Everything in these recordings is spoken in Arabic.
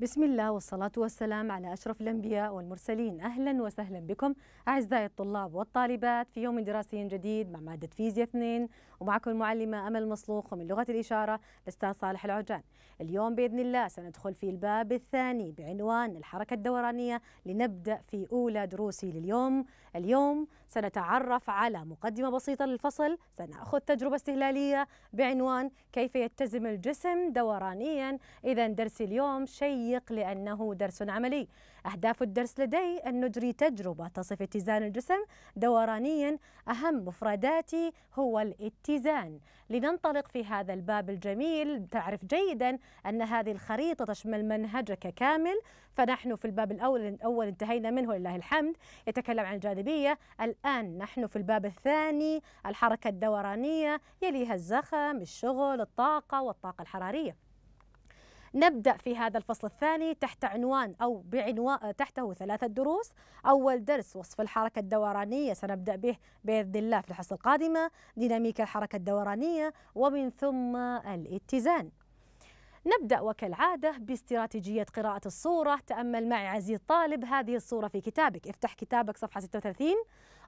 بسم الله والصلاة والسلام على أشرف الأنبياء والمرسلين أهلا وسهلا بكم أعزائي الطلاب والطالبات في يوم دراسي جديد مع مادة فيزياء 2 ومعكم المعلمة أمل مصلوخ ومن لغة الإشارة الأستاذ صالح العجان اليوم بإذن الله سندخل في الباب الثاني بعنوان الحركة الدورانية لنبدأ في أولى دروسي لليوم اليوم سنتعرف على مقدمة بسيطة للفصل سنأخذ تجربة استهلالية بعنوان كيف يتزم الجسم دورانيا إذا درس اليوم شيء شيق لأنه درس عملي أهداف الدرس لدي أن نجري تجربة تصف اتزان الجسم دورانيا أهم مفرداتي هو الاتزان لننطلق في هذا الباب الجميل تعرف جيدا أن هذه الخريطة تشمل منهجك كامل فنحن في الباب الأول الأول انتهينا منه لله الحمد يتكلم عن الجاذبية الآن نحن في الباب الثاني الحركة الدورانية يليها الزخم الشغل الطاقة والطاقة الحرارية نبدأ في هذا الفصل الثاني تحت عنوان أو بعنوان آه، تحته ثلاثة دروس أول درس وصف الحركة الدورانية سنبدأ به بإذن الله في الحصة القادمة ديناميكا الحركة الدورانية ومن ثم الاتزان نبدأ وكالعادة باستراتيجية قراءة الصورة تأمل معي عزيز طالب هذه الصورة في كتابك افتح كتابك صفحة 36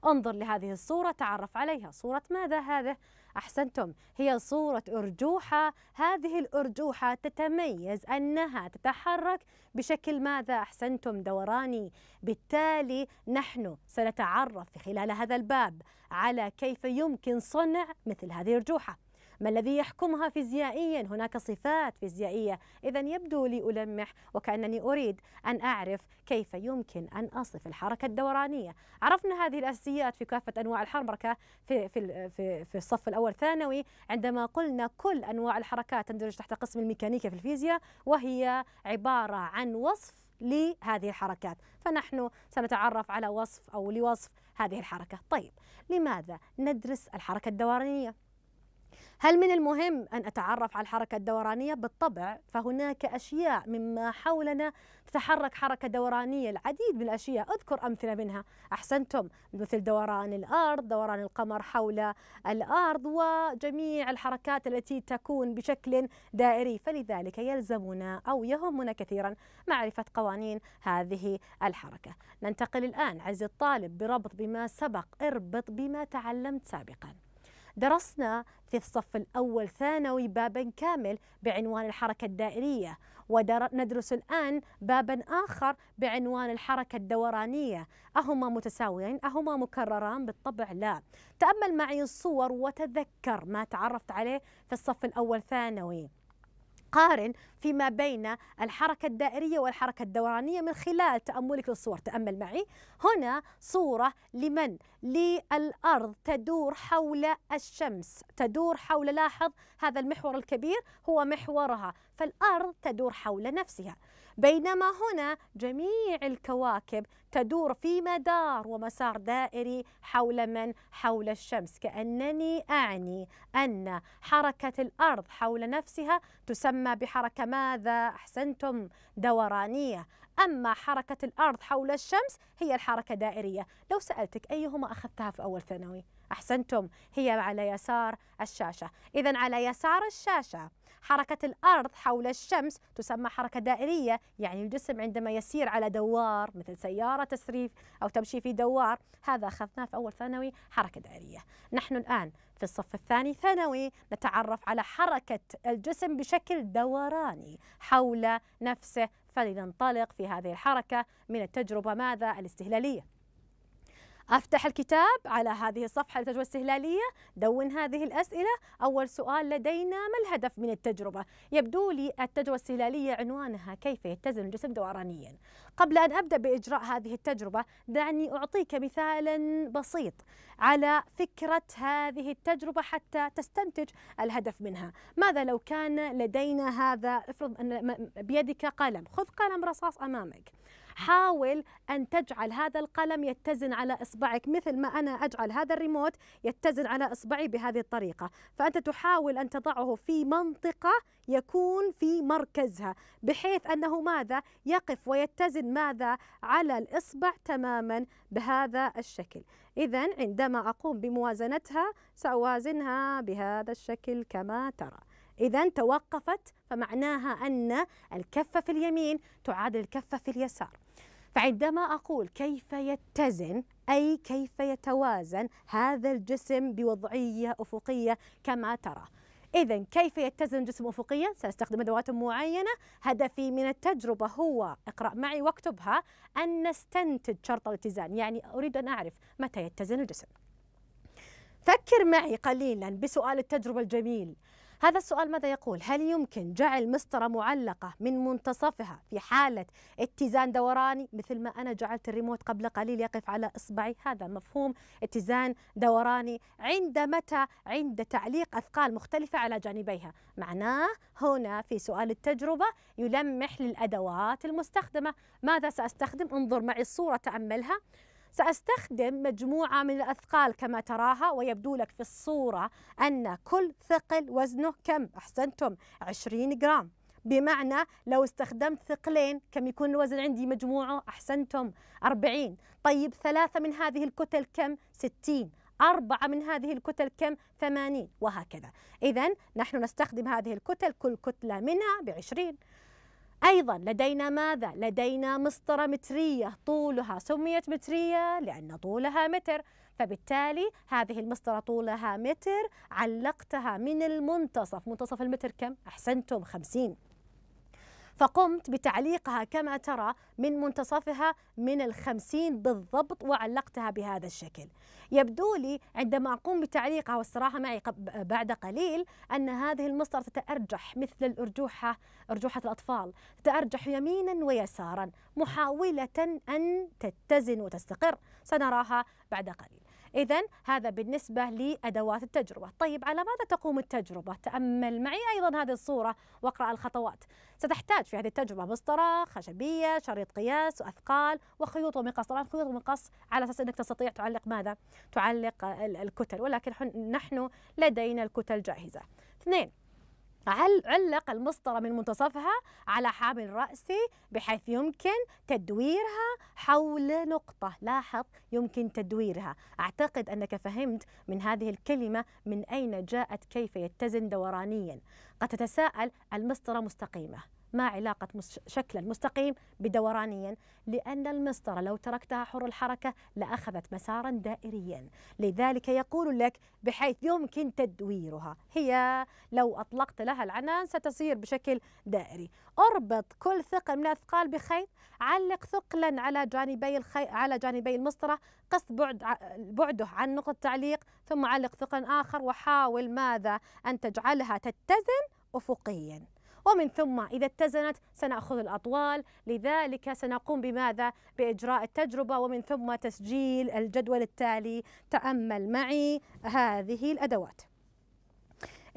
انظر لهذه الصورة تعرف عليها صورة ماذا هذه؟ أحسنتم هي صورة أرجوحة هذه الأرجوحة تتميز أنها تتحرك بشكل ماذا أحسنتم دوراني بالتالي نحن سنتعرف في خلال هذا الباب على كيف يمكن صنع مثل هذه الأرجوحة ما الذي يحكمها فيزيائيا هناك صفات فيزيائية إذا يبدو لي ألمح وكأنني أريد أن أعرف كيف يمكن أن أصف الحركة الدورانية عرفنا هذه الأساسيات في كافة أنواع الحركة في, في, في, في الصف الأول ثانوي عندما قلنا كل أنواع الحركات تندرج تحت قسم الميكانيكا في الفيزياء وهي عبارة عن وصف لهذه الحركات فنحن سنتعرف على وصف أو لوصف هذه الحركة طيب لماذا ندرس الحركة الدورانية؟ هل من المهم أن أتعرف على الحركة الدورانية؟ بالطبع فهناك أشياء مما حولنا تتحرك حركة دورانية العديد من الأشياء أذكر أمثلة منها أحسنتم مثل دوران الأرض دوران القمر حول الأرض وجميع الحركات التي تكون بشكل دائري فلذلك يلزمنا أو يهمنا كثيرا معرفة قوانين هذه الحركة ننتقل الآن عز الطالب بربط بما سبق اربط بما تعلمت سابقا درسنا في الصف الأول ثانوي بابا كامل بعنوان الحركة الدائرية وندرس الآن بابا آخر بعنوان الحركة الدورانية أهما متساويين؟ أهما مكرران؟ بالطبع لا تأمل معي الصور وتذكر ما تعرفت عليه في الصف الأول ثانوي قارن فيما بين الحركة الدائرية والحركة الدورانية من خلال تأملك للصور تأمل معي هنا صورة لمن؟ للأرض تدور حول الشمس تدور حول لاحظ هذا المحور الكبير هو محورها فالأرض تدور حول نفسها بينما هنا جميع الكواكب تدور في مدار ومسار دائري حول من؟ حول الشمس كأنني أعني أن حركة الأرض حول نفسها تسمى بحركة ماذا؟ أحسنتم دورانية أما حركة الأرض حول الشمس هي الحركة دائرية لو سألتك أيهما أخذتها في أول ثانوي؟ أحسنتم هي على يسار الشاشة إذا على يسار الشاشة حركة الأرض حول الشمس تسمى حركة دائرية يعني الجسم عندما يسير على دوار مثل سيارة تسريف أو تمشي في دوار هذا أخذناه في أول ثانوي حركة دائرية نحن الآن في الصف الثاني ثانوي نتعرف على حركة الجسم بشكل دوراني حول نفسه فلننطلق في هذه الحركة من التجربة ماذا الاستهلالية افتح الكتاب على هذه الصفحه للتجربه الاستهلاليه دون هذه الاسئله اول سؤال لدينا ما الهدف من التجربه يبدو لي التجربه الاستهلاليه عنوانها كيف يتزن الجسم دورانيا قبل ان ابدا باجراء هذه التجربه دعني اعطيك مثالا بسيط على فكره هذه التجربه حتى تستنتج الهدف منها ماذا لو كان لدينا هذا افرض ان بيدك قلم خذ قلم رصاص امامك حاول أن تجعل هذا القلم يتزن على إصبعك مثل ما أنا أجعل هذا الريموت يتزن على إصبعي بهذه الطريقة فأنت تحاول أن تضعه في منطقة يكون في مركزها بحيث أنه ماذا يقف ويتزن ماذا على الإصبع تماما بهذا الشكل إذا عندما أقوم بموازنتها سأوازنها بهذا الشكل كما ترى إذا توقفت فمعناها أن الكفة في اليمين تعادل الكفة في اليسار فعندما أقول كيف يتزن أي كيف يتوازن هذا الجسم بوضعية أفقية كما ترى إذا كيف يتزن جسم أفقيا؟ سأستخدم أدوات معينة، هدفي من التجربة هو اقرأ معي واكتبها أن نستنتج شرط الاتزان، يعني أريد أن أعرف متى يتزن الجسم. فكر معي قليلا بسؤال التجربة الجميل، هذا السؤال ماذا يقول هل يمكن جعل مسطرة معلقة من منتصفها في حالة اتزان دوراني مثل ما أنا جعلت الريموت قبل قليل يقف على إصبعي هذا مفهوم اتزان دوراني عند متى عند تعليق أثقال مختلفة على جانبيها معناه هنا في سؤال التجربة يلمح للأدوات المستخدمة ماذا سأستخدم انظر معي الصورة تأملها سأستخدم مجموعة من الأثقال كما تراها ويبدو لك في الصورة أن كل ثقل وزنه كم أحسنتم 20 جرام بمعنى لو استخدمت ثقلين كم يكون الوزن عندي مجموعه أحسنتم 40 طيب ثلاثة من هذه الكتل كم 60 أربعة من هذه الكتل كم ثمانين وهكذا إذا نحن نستخدم هذه الكتل كل كتلة منها بعشرين أيضا لدينا ماذا؟ لدينا مسطرة مترية طولها سميت مترية لأن طولها متر فبالتالي هذه المسطرة طولها متر علقتها من المنتصف منتصف المتر كم؟ أحسنتم خمسين فقمت بتعليقها كما ترى من منتصفها من الخمسين بالضبط وعلقتها بهذا الشكل يبدو لي عندما أقوم بتعليقها والصراحة معي بعد قليل أن هذه المسطرة تتأرجح مثل الأرجوحة أرجوحة الأطفال تتأرجح يمينا ويسارا محاولة أن تتزن وتستقر سنراها بعد قليل إذا هذا بالنسبة لأدوات التجربة طيب على ماذا تقوم التجربة؟ تأمل معي أيضا هذه الصورة واقرأ الخطوات ستحتاج في هذه التجربة مسطرة خشبية شريط قياس وأثقال وخيوط ومقص طبعا خيوط ومقص على أساس أنك تستطيع تعلق ماذا؟ تعلق الكتل ولكن نحن لدينا الكتل جاهزة اثنين علق المسطرة من منتصفها على حامل رأسي بحيث يمكن تدويرها حول نقطة لاحظ يمكن تدويرها أعتقد أنك فهمت من هذه الكلمة من أين جاءت كيف يتزن دورانيا قد تتساءل المسطرة مستقيمة ما علاقة شكل المستقيم بدورانيا لأن المسطرة لو تركتها حر الحركة لأخذت مسارا دائريا لذلك يقول لك بحيث يمكن تدويرها هي لو أطلقت لها العنان ستصير بشكل دائري اربط كل ثقل من الأثقال بخيط علق ثقلا على جانبي الخي... على جانبي المسطرة قص بعد بعده عن نقطة تعليق ثم علق ثقلا آخر وحاول ماذا أن تجعلها تتزن أفقيا ومن ثم إذا اتزنت سنأخذ الأطوال لذلك سنقوم بماذا؟ بإجراء التجربة ومن ثم تسجيل الجدول التالي تأمل معي هذه الأدوات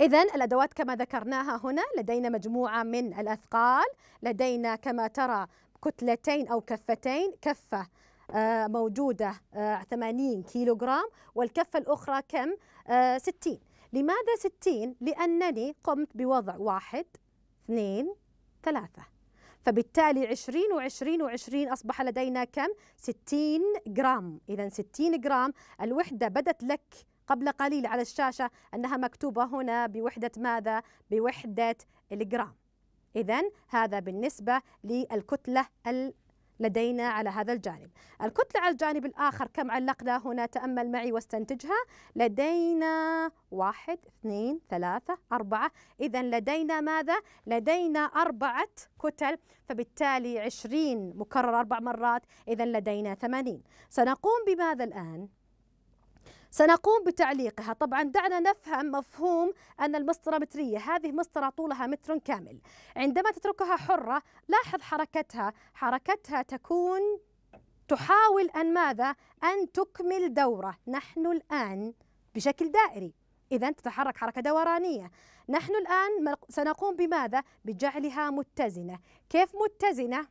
إذا الأدوات كما ذكرناها هنا لدينا مجموعة من الأثقال لدينا كما ترى كتلتين أو كفتين كفة آه، موجودة 80 آه، كيلوغرام والكفة الأخرى كم؟ 60 آه، لماذا 60؟ لأنني قمت بوضع واحد اثنين ثلاثة فبالتالي 20 و20 و20 أصبح لدينا كم؟ 60 جرام إذا 60 جرام الوحدة بدت لك قبل قليل على الشاشة أنها مكتوبة هنا بوحدة ماذا؟ بوحدة الجرام إذا هذا بالنسبة للكتلة لدينا على هذا الجانب الكتلة على الجانب الآخر كم علقنا هنا تأمل معي واستنتجها لدينا واحد اثنين ثلاثة أربعة إذا لدينا ماذا؟ لدينا أربعة كتل فبالتالي عشرين مكرر أربع مرات إذا لدينا ثمانين سنقوم بماذا الآن؟ سنقوم بتعليقها طبعا دعنا نفهم مفهوم أن المسطرة مترية هذه مسطرة طولها متر كامل عندما تتركها حرة لاحظ حركتها حركتها تكون تحاول أن ماذا؟ أن تكمل دورة نحن الآن بشكل دائري إذا تتحرك حركة دورانية نحن الآن سنقوم بماذا؟ بجعلها متزنة كيف متزنة؟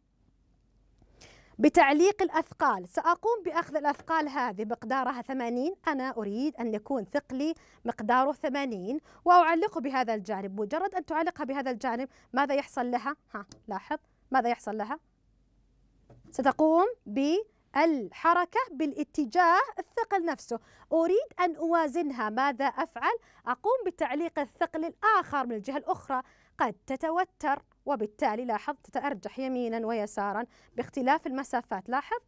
بتعليق الأثقال سأقوم بأخذ الأثقال هذه مقدارها 80 أنا أريد أن يكون ثقلي مقداره 80 وأعلقه بهذا الجانب مجرد أن تعلقها بهذا الجانب ماذا يحصل لها؟ ها لاحظ ماذا يحصل لها؟ ستقوم بالحركة بالاتجاه الثقل نفسه أريد أن أوازنها ماذا أفعل؟ أقوم بتعليق الثقل الآخر من الجهة الأخرى قد تتوتر وبالتالي لاحظ تتأرجح يمينا ويسارا باختلاف المسافات لاحظ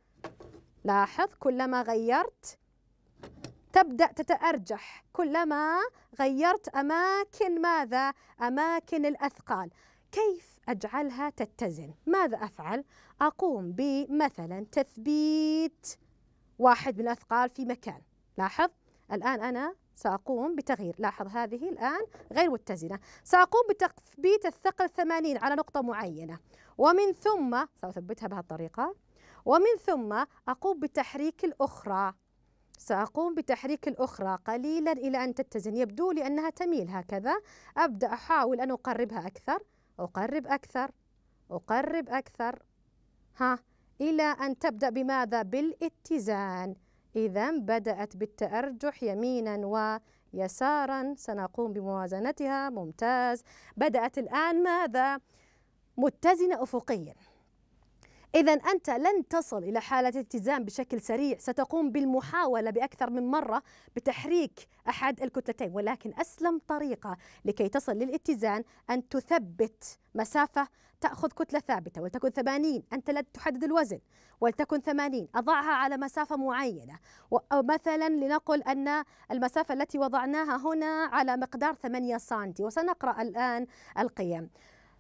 لاحظ كلما غيرت تبدأ تتأرجح كلما غيرت أماكن ماذا؟ أماكن الأثقال كيف أجعلها تتزن؟ ماذا أفعل؟ أقوم بمثلا تثبيت واحد من الأثقال في مكان لاحظ الآن أنا سأقوم بتغيير لاحظ هذه الآن غير متزنة سأقوم بتثبيت الثقل 80 على نقطة معينة ومن ثم سأثبتها بهالطريقة ومن ثم أقوم بتحريك الأخرى سأقوم بتحريك الأخرى قليلا إلى أن تتزن يبدو لي أنها تميل هكذا أبدأ أحاول أن أقربها أكثر أقرب أكثر أقرب أكثر ها إلى أن تبدأ بماذا بالاتزان إذا بدأت بالتأرجح يمينا ويسارا سنقوم بموازنتها ممتاز بدأت الآن ماذا؟ متزنة أفقيا إذا أنت لن تصل إلى حالة اتزان بشكل سريع ستقوم بالمحاولة بأكثر من مرة بتحريك أحد الكتلتين ولكن أسلم طريقة لكي تصل للاتزان أن تثبت مسافة تأخذ كتلة ثابتة ولتكن 80 أنت لا تحدد الوزن ولتكن 80 أضعها على مسافة معينة مثلا لنقل أن المسافة التي وضعناها هنا على مقدار 8 سم وسنقرأ الآن القيم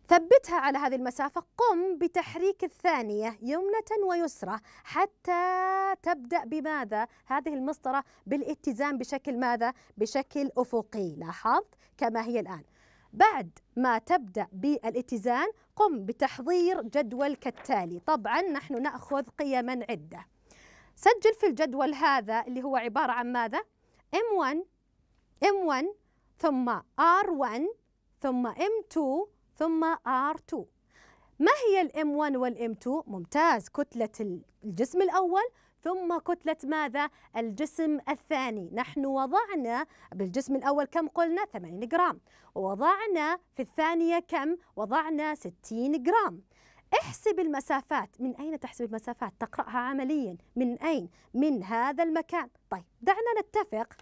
ثبتها على هذه المسافة قم بتحريك الثانية يمنة ويسرى حتى تبدأ بماذا؟ هذه المسطرة بالاتزان بشكل ماذا؟ بشكل أفقي لاحظت كما هي الآن بعد ما تبدأ بالاتزان قم بتحضير جدول كالتالي طبعا نحن نأخذ قيما عدة سجل في الجدول هذا اللي هو عبارة عن ماذا؟ M1 M1 ثم R1 ثم M2 ثم R2 ما هي الام 1 والام 2 ممتاز كتلة الجسم الأول ثم كتلة ماذا؟ الجسم الثاني نحن وضعنا بالجسم الأول كم قلنا؟ 80 جرام ووضعنا في الثانية كم؟ وضعنا 60 جرام احسب المسافات من أين تحسب المسافات؟ تقرأها عمليا من أين؟ من هذا المكان طيب دعنا نتفق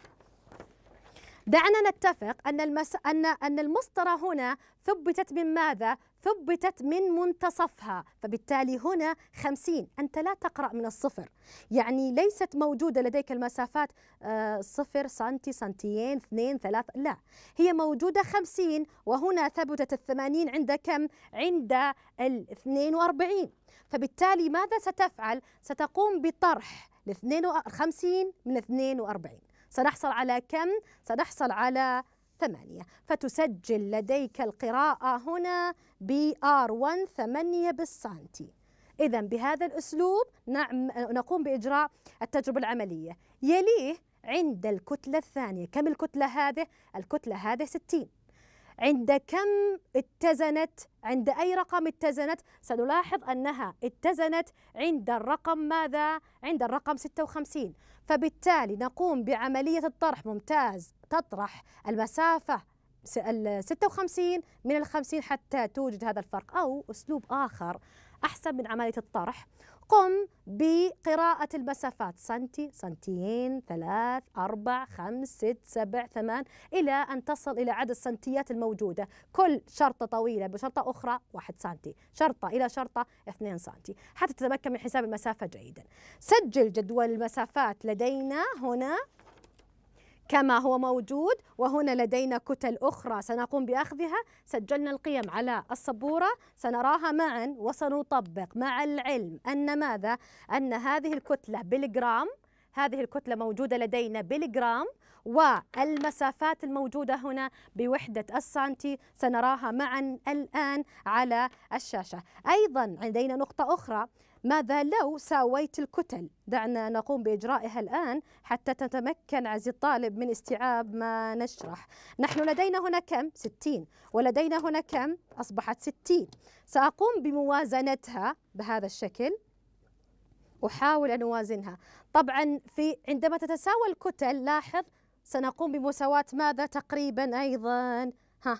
دعنا نتفق أن, المس... أن... أن المسطرة هنا ثبتت من ماذا؟ ثبتت من منتصفها فبالتالي هنا خمسين أنت لا تقرأ من الصفر يعني ليست موجودة لديك المسافات آه، صفر سنتي سنتيين اثنين ثلاث لا هي موجودة خمسين وهنا ثبتت الثمانين عند كم؟ عند ال 42 فبالتالي ماذا ستفعل؟ ستقوم بطرح ال 52 من 42 سنحصل على كم؟ سنحصل على ثمانية فتسجل لديك القراءة هنا BR1 ثمانية بالسانتي إذا بهذا الأسلوب نعم نقوم بإجراء التجربة العملية يليه عند الكتلة الثانية كم الكتلة هذه؟ الكتلة هذه 60 عند كم اتزنت عند أي رقم اتزنت سنلاحظ أنها اتزنت عند الرقم ماذا؟ عند الرقم 56 فبالتالي نقوم بعملية الطرح ممتاز تطرح المسافة ال 56 من ال 50 حتى توجد هذا الفرق أو أسلوب آخر أحسن من عملية الطرح قم بقراءة المسافات سنتي سنتيين ثلاث أربع خمس ست سبع ثمان إلى أن تصل إلى عدد السنتيات الموجودة كل شرطة طويلة بشرطة أخرى واحد سنتي شرطة إلى شرطة اثنين سنتي حتى تتمكن من حساب المسافة جيدا سجل جدول المسافات لدينا هنا كما هو موجود وهنا لدينا كتل أخرى سنقوم بأخذها سجلنا القيم على السبورة سنراها معا وسنطبق مع العلم أن ماذا؟ أن هذه الكتلة بالجرام هذه الكتلة موجودة لدينا بالجرام والمسافات الموجودة هنا بوحدة السنتي سنراها معا الآن على الشاشة أيضا لدينا نقطة أخرى ماذا لو ساويت الكتل دعنا نقوم بإجرائها الآن حتى تتمكن عزيزي الطالب من استيعاب ما نشرح نحن لدينا هنا كم؟ 60 ولدينا هنا كم؟ أصبحت 60 سأقوم بموازنتها بهذا الشكل أحاول أن أوازنها طبعا في عندما تتساوى الكتل لاحظ سنقوم بمساواة ماذا تقريبا أيضا ها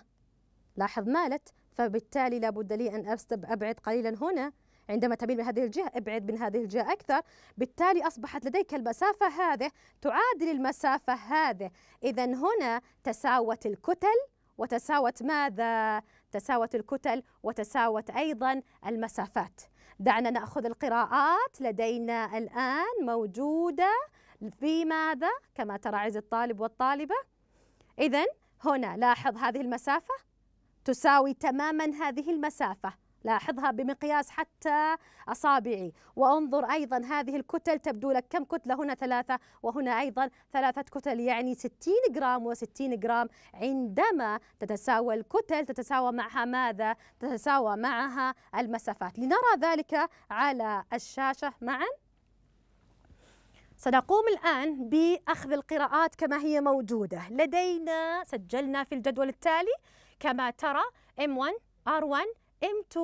لاحظ مالت فبالتالي لابد لي أن أبعد قليلا هنا عندما تميل من هذه الجهة ابعد من هذه الجهة أكثر بالتالي أصبحت لديك المسافة هذه تعادل المسافة هذه إذا هنا تساوت الكتل وتساوت ماذا؟ تساوت الكتل وتساوت أيضا المسافات دعنا نأخذ القراءات لدينا الآن موجودة في ماذا؟ كما ترى عز الطالب والطالبة إذا هنا لاحظ هذه المسافة تساوي تماما هذه المسافة لاحظها بمقياس حتى أصابعي وانظر أيضا هذه الكتل تبدو لك كم كتلة هنا ثلاثة وهنا أيضا ثلاثة كتل يعني 60 جرام و60 جرام عندما تتساوى الكتل تتساوى معها ماذا؟ تتساوى معها المسافات لنرى ذلك على الشاشة معاً سنقوم الآن بأخذ القراءات كما هي موجودة لدينا سجلنا في الجدول التالي كما ترى M1 R1 M2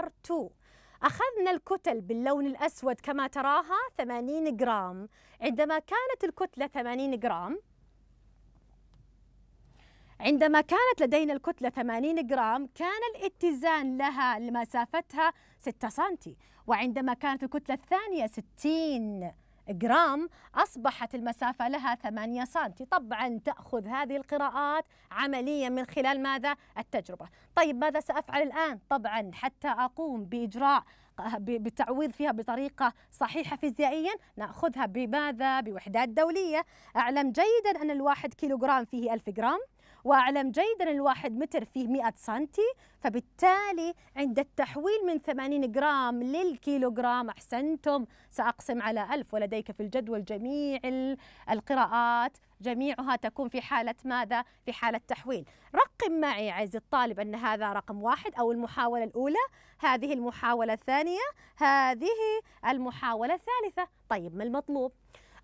R2 أخذنا الكتل باللون الأسود كما تراها 80 جرام عندما كانت الكتلة 80 جرام عندما كانت لدينا الكتلة 80 جرام كان الاتزان لها لمسافتها 6 سنتي وعندما كانت الكتلة الثانية 60 جرام أصبحت المسافة لها 8 سنتي طبعا تأخذ هذه القراءات عمليا من خلال ماذا؟ التجربة طيب ماذا سأفعل الآن؟ طبعا حتى أقوم بإجراء بتعويض فيها بطريقة صحيحة فيزيائيا نأخذها بماذا؟ بوحدات دولية أعلم جيدا أن الواحد كيلوغرام فيه 1000 جرام واعلم جيدا الواحد متر فيه 100 سنتي فبالتالي عند التحويل من 80 جرام للكيلوغرام احسنتم ساقسم على 1000 ولديك في الجدول جميع القراءات جميعها تكون في حالة ماذا؟ في حالة تحويل رقم معي عزيزي الطالب أن هذا رقم واحد أو المحاولة الأولى هذه المحاولة الثانية هذه المحاولة الثالثة طيب ما المطلوب؟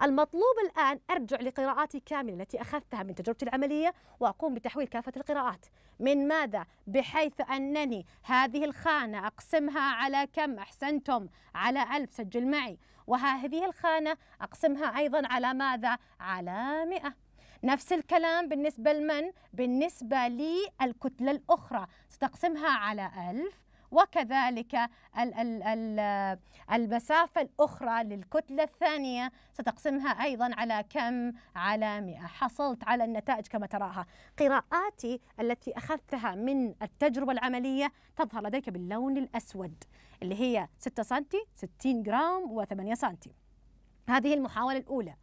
المطلوب الآن أرجع لقراءاتي كاملة التي أخذتها من تجربتي العملية وأقوم بتحويل كافة القراءات من ماذا؟ بحيث أنني هذه الخانة أقسمها على كم أحسنتم على ألف سجل معي وهذه الخانة أقسمها أيضا على ماذا؟ على مئة نفس الكلام بالنسبة لمن؟ بالنسبة للكتلة الأخرى ستقسمها على ألف وكذلك المسافة الأخرى للكتلة الثانية ستقسمها أيضا على كم على 100 حصلت على النتائج كما تراها قراءاتي التي أخذتها من التجربة العملية تظهر لديك باللون الأسود اللي هي 6 سنتي 60 جرام و8 سنتي هذه المحاولة الأولى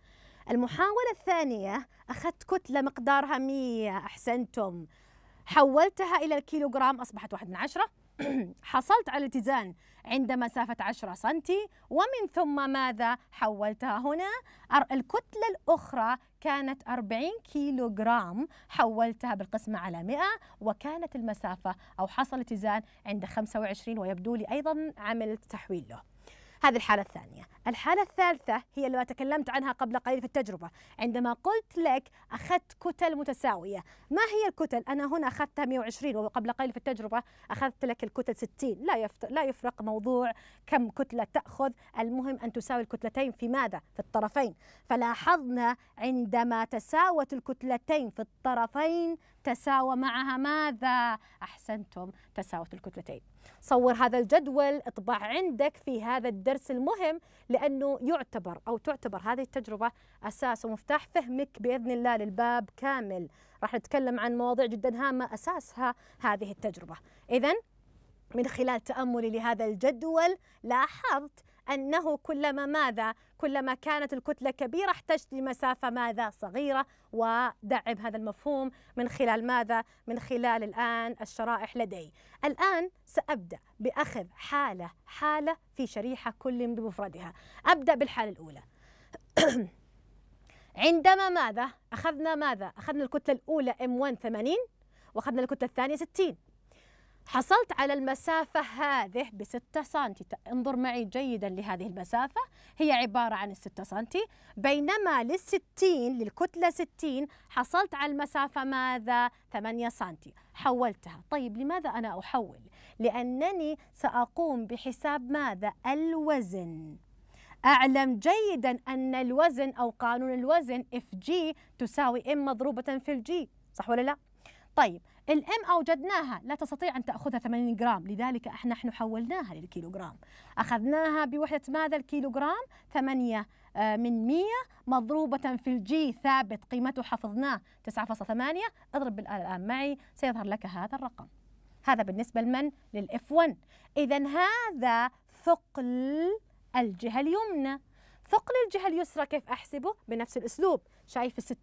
المحاولة الثانية أخذت كتلة مقدارها 100 أحسنتم حولتها إلى الكيلوغرام أصبحت واحد من عشرة حصلت على الاتزان عند مسافة 10 سنتي ومن ثم ماذا حولتها هنا الكتلة الأخرى كانت 40 كيلو جرام حولتها بالقسمة على 100 وكانت المسافة أو حصل اتزان عند 25 ويبدو لي أيضا عملت تحويل له هذه الحالة الثانية الحالة الثالثة هي اللي تكلمت عنها قبل قليل في التجربة عندما قلت لك أخذت كتل متساوية ما هي الكتل أنا هنا أخذتها 120 وقبل قليل في التجربة أخذت لك الكتل 60 لا يفرق, لا يفرق موضوع كم كتلة تأخذ المهم أن تساوي الكتلتين في ماذا في الطرفين فلاحظنا عندما تساوت الكتلتين في الطرفين تساوى معها ماذا أحسنتم تساوت الكتلتين صور هذا الجدول اطبع عندك في هذا الدرس المهم لأنه يعتبر أو تعتبر هذه التجربة أساس ومفتاح فهمك بإذن الله للباب كامل راح نتكلم عن مواضيع جدا هامة أساسها هذه التجربة إذا من خلال تأملي لهذا الجدول لاحظت أنه كلما ماذا كلما كانت الكتلة كبيرة احتجت لمسافة ماذا صغيرة ودعم هذا المفهوم من خلال ماذا من خلال الآن الشرائح لدي الآن سأبدأ بأخذ حالة حالة في شريحة كل بمفردها أبدأ بالحالة الأولى عندما ماذا أخذنا ماذا أخذنا الكتلة الأولى M1 80 وأخذنا الكتلة الثانية 60 حصلت على المسافة هذه بستة سنتي انظر معي جيدا لهذه المسافة هي عبارة عن الستة سنتي بينما للستين للكتلة ستين حصلت على المسافة ماذا؟ ثمانية سنتي حولتها طيب لماذا أنا أحول؟ لأنني سأقوم بحساب ماذا؟ الوزن أعلم جيدا أن الوزن أو قانون الوزن اف جي تساوي ام مضروبة في الجي صح ولا لا؟ طيب الام اوجدناها لا تستطيع ان تاخذها 80 جرام لذلك احنا نحن حولناها للكيلوغرام اخذناها بوحده ماذا الكيلوغرام 8 آه، من 100 مضروبة في الجي ثابت قيمته حفظناه 9.8 اضرب الآن معي سيظهر لك هذا الرقم هذا بالنسبة لمن؟ للإف 1 إذا هذا ثقل الجهة اليمنى ثقل الجهة اليسرى كيف أحسبه؟ بنفس الأسلوب شايف 60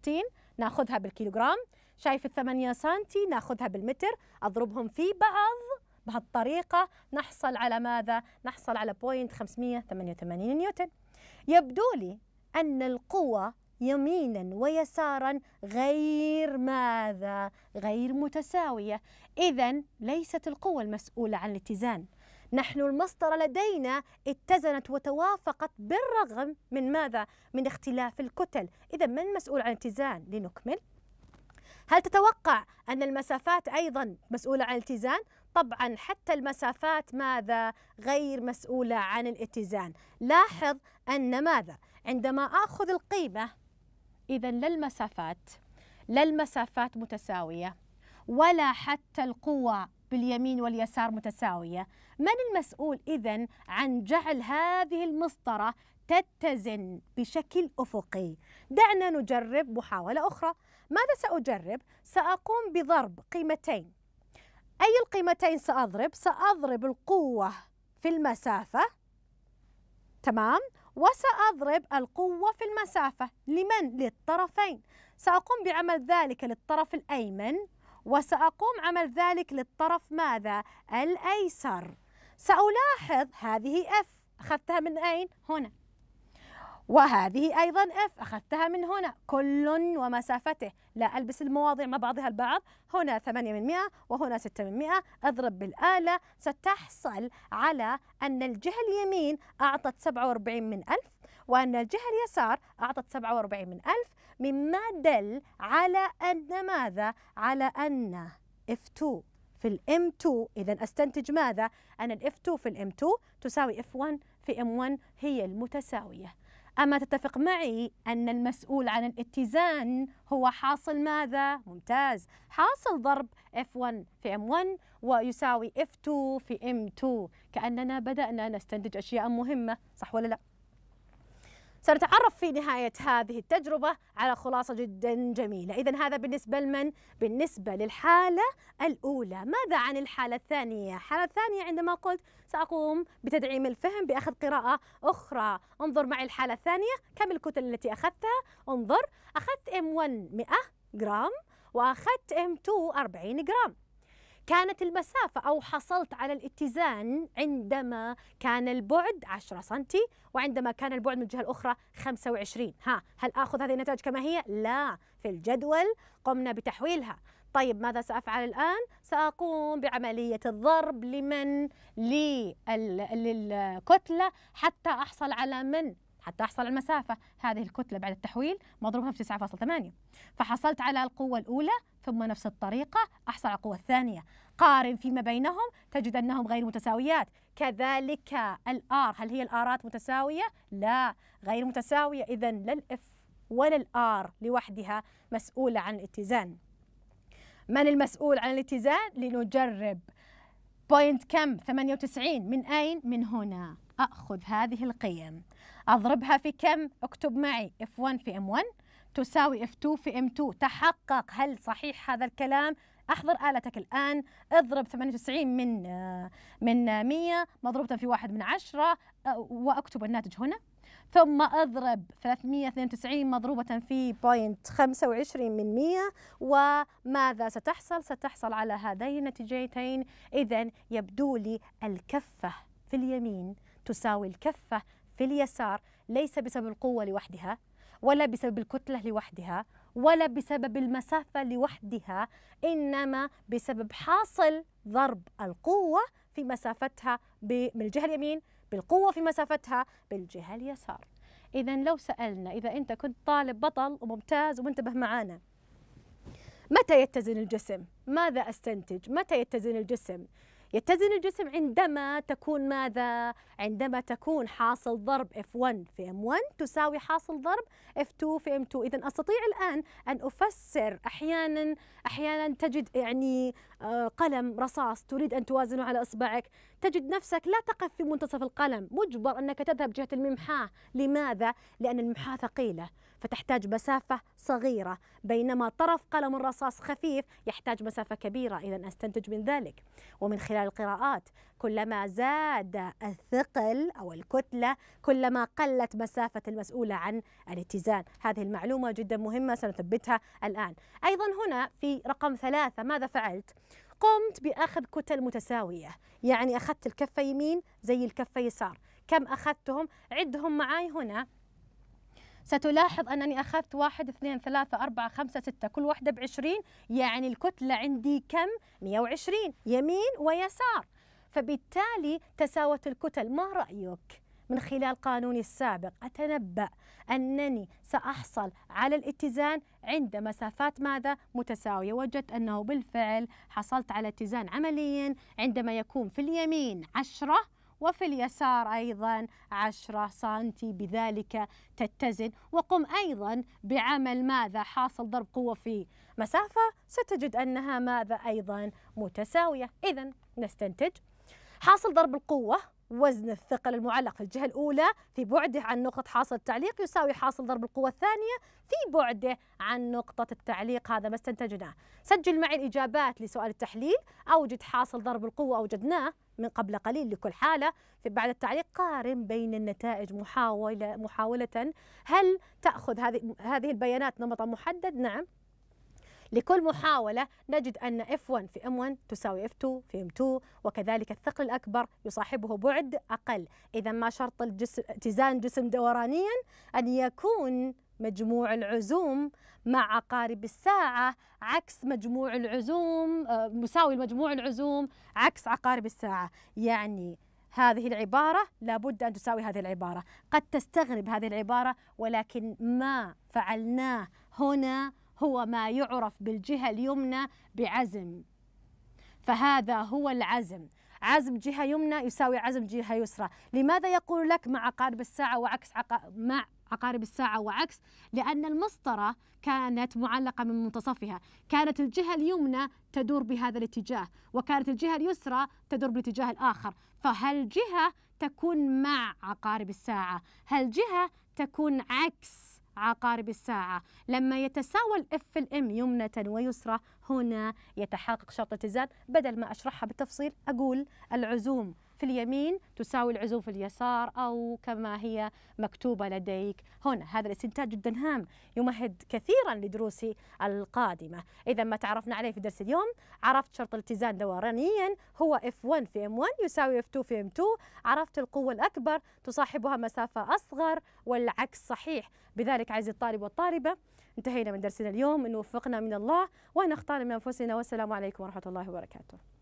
ناخذها بالكيلوغرام شايف الثمانية سنتي ناخذها بالمتر أضربهم في بعض بهالطريقة نحصل على ماذا؟ نحصل على بوينت 588 نيوتن يبدو لي أن القوة يمينا ويسارا غير ماذا؟ غير متساوية إذا ليست القوة المسؤولة عن الاتزان نحن المسطرة لدينا اتزنت وتوافقت بالرغم من ماذا؟ من اختلاف الكتل إذا من المسؤول عن الاتزان؟ لنكمل هل تتوقع أن المسافات أيضا مسؤولة عن الاتزان؟ طبعا حتى المسافات ماذا غير مسؤولة عن الاتزان لاحظ أن ماذا عندما أخذ القيمة إذا لا المسافات لا المسافات متساوية ولا حتى القوى باليمين واليسار متساوية من المسؤول إذا عن جعل هذه المسطرة تتزن بشكل أفقي دعنا نجرب محاولة أخرى ماذا سأجرب؟ سأقوم بضرب قيمتين أي القيمتين سأضرب؟ سأضرب القوة في المسافة تمام؟ وسأضرب القوة في المسافة لمن؟ للطرفين سأقوم بعمل ذلك للطرف الأيمن وسأقوم عمل ذلك للطرف ماذا؟ الأيسر سألاحظ هذه F أخذتها من أين؟ هنا وهذه أيضا F أخذتها من هنا كل ومسافته لا ألبس المواضيع مع بعضها البعض هنا 8 من 100 وهنا 6 من 100 أضرب بالآلة ستحصل على أن الجهة اليمين أعطت 47 من 1000 وأن الجهة اليسار أعطت 47 من ألف مما دل على أن ماذا؟ على أن F2 في ال M2 إذا أستنتج ماذا؟ أن ال F2 في ال M2 تساوي F1 في M1 هي المتساوية أما تتفق معي أن المسؤول عن الاتزان هو حاصل ماذا؟ ممتاز حاصل ضرب F1 في M1 ويساوي F2 في M2 كأننا بدأنا نستنتج أشياء مهمة صح ولا لا؟ سنتعرف في نهاية هذه التجربة على خلاصة جدا جميلة إذا هذا بالنسبة لمن؟ بالنسبة للحالة الأولى ماذا عن الحالة الثانية؟ الحالة الثانية عندما قلت سأقوم بتدعيم الفهم بأخذ قراءة أخرى انظر معي الحالة الثانية كم الكتل التي أخذتها؟ انظر أخذت M1 100 جرام وأخذت M2 40 جرام كانت المسافة أو حصلت على الاتزان عندما كان البعد 10 سنتي وعندما كان البعد من الجهة الأخرى 25 ها هل آخذ هذه النتائج كما هي؟ لا في الجدول قمنا بتحويلها طيب ماذا سأفعل الآن؟ سأقوم بعملية الضرب لمن؟ للكتلة حتى أحصل على من؟ حتى أحصل على المسافة هذه الكتلة بعد التحويل مضروبة في 9.8 فحصلت على القوة الأولى ثم نفس الطريقة أحصل على القوة الثانية قارن فيما بينهم تجد أنهم غير متساويات كذلك الآر هل هي الآرات متساوية؟ لا غير متساوية إذا لا الإف ولا الآر لوحدها مسؤولة عن الاتزان من المسؤول عن الاتزان؟ لنجرب بوينت كم؟ 98 من أين؟ من هنا أخذ هذه القيم أضربها في كم اكتب معي F1 في M1 تساوي F2 في M2 تحقق هل صحيح هذا الكلام احضر آلتك الآن اضرب 98 من آه، من 100 آه، مضروبة في واحد من عشرة آه، وأكتب الناتج هنا ثم اضرب 392 مضروبة في بوينت 25 من 100 وماذا ستحصل؟ ستحصل على هذين النتيجتين إذا يبدو لي الكفة في اليمين تساوي الكفة في اليسار ليس بسبب القوة لوحدها ولا بسبب الكتلة لوحدها ولا بسبب المسافة لوحدها إنما بسبب حاصل ضرب القوة في مسافتها بالجهة اليمين بالقوة في مسافتها بالجهة اليسار إذا لو سألنا إذا أنت كنت طالب بطل وممتاز ومنتبه معانا متى يتزن الجسم؟ ماذا أستنتج؟ متى يتزن الجسم؟ يتزن الجسم عندما تكون ماذا؟ عندما تكون حاصل ضرب F1 في M1 تساوي حاصل ضرب F2 في M2 إذا أستطيع الآن أن أفسر أحيانا أحيانا تجد يعني آه، قلم رصاص تريد أن توازنه على إصبعك تجد نفسك لا تقف في منتصف القلم مجبر أنك تذهب جهة الممحاة لماذا؟ لأن الممحاة ثقيلة فتحتاج مسافة صغيرة بينما طرف قلم الرصاص خفيف يحتاج مسافة كبيرة إذا أستنتج من ذلك ومن خلال القراءات كلما زاد الثقل أو الكتلة كلما قلت مسافة المسؤولة عن الاتزان هذه المعلومة جدا مهمة سنثبتها الآن أيضا هنا في رقم ثلاثة ماذا فعلت؟ قمت بأخذ كتل متساوية يعني أخذت الكفة يمين زي الكفة يسار كم أخذتهم؟ عدهم معاي هنا ستلاحظ أنني أخذت واحد اثنين ثلاثة أربعة خمسة ستة كل واحدة بعشرين يعني الكتلة عندي كم؟ 120 يمين ويسار فبالتالي تساوت الكتل ما رأيك؟ من خلال قانوني السابق أتنبأ أنني سأحصل على الاتزان عند مسافات ماذا متساوية وجدت أنه بالفعل حصلت على اتزان عمليا عندما يكون في اليمين 10 وفي اليسار أيضا 10 سنتي بذلك تتزن وقم أيضا بعمل ماذا حاصل ضرب قوة في مسافة ستجد أنها ماذا أيضا متساوية إذا نستنتج حاصل ضرب القوة وزن الثقل المعلق في الجهة الأولى في بعده عن نقطة حاصل التعليق يساوي حاصل ضرب القوة الثانية في بعده عن نقطة التعليق هذا ما استنتجناه سجل معي الإجابات لسؤال التحليل أوجد حاصل ضرب القوة أوجدناه من قبل قليل لكل حالة في بعد التعليق قارن بين النتائج محاولة محاولة هل تأخذ هذه هذه البيانات نمطا محدد؟ نعم لكل محاولة نجد أن F1 في M1 تساوي F2 في M2 وكذلك الثقل الأكبر يصاحبه بعد أقل إذا ما شرط الجسم اتزان جسم دورانيا أن يكون مجموع العزوم مع عقارب الساعة عكس مجموع العزوم آه، مساوي لمجموع العزوم عكس عقارب الساعة يعني هذه العبارة لابد أن تساوي هذه العبارة قد تستغرب هذه العبارة ولكن ما فعلناه هنا هو ما يعرف بالجهة اليمنى بعزم فهذا هو العزم عزم جهة يمنى يساوي عزم جهة يسرى لماذا يقول لك مع عقارب الساعة وعكس عق... مع عقارب الساعة وعكس لأن المسطرة كانت معلقة من منتصفها كانت الجهة اليمنى تدور بهذا الاتجاه وكانت الجهة اليسرى تدور بالاتجاه الآخر فهل جهة تكون مع عقارب الساعة هل جهة تكون عكس عقارب الساعة لما يتساوى الاف الام يمنة ويسرى هنا يتحقق شرط الزاد بدل ما أشرحها بالتفصيل أقول العزوم في اليمين تساوي العزوف في اليسار أو كما هي مكتوبة لديك هنا هذا الاستنتاج جدا هام يمهد كثيرا لدروسي القادمة إذا ما تعرفنا عليه في درس اليوم عرفت شرط الاتزان دورانيا هو F1 في M1 يساوي F2 في M2 عرفت القوة الأكبر تصاحبها مسافة أصغر والعكس صحيح بذلك عزيزي الطالب والطالبة انتهينا من درسنا اليوم ان وفقنا من الله ونختار من انفسنا والسلام عليكم ورحمه الله وبركاته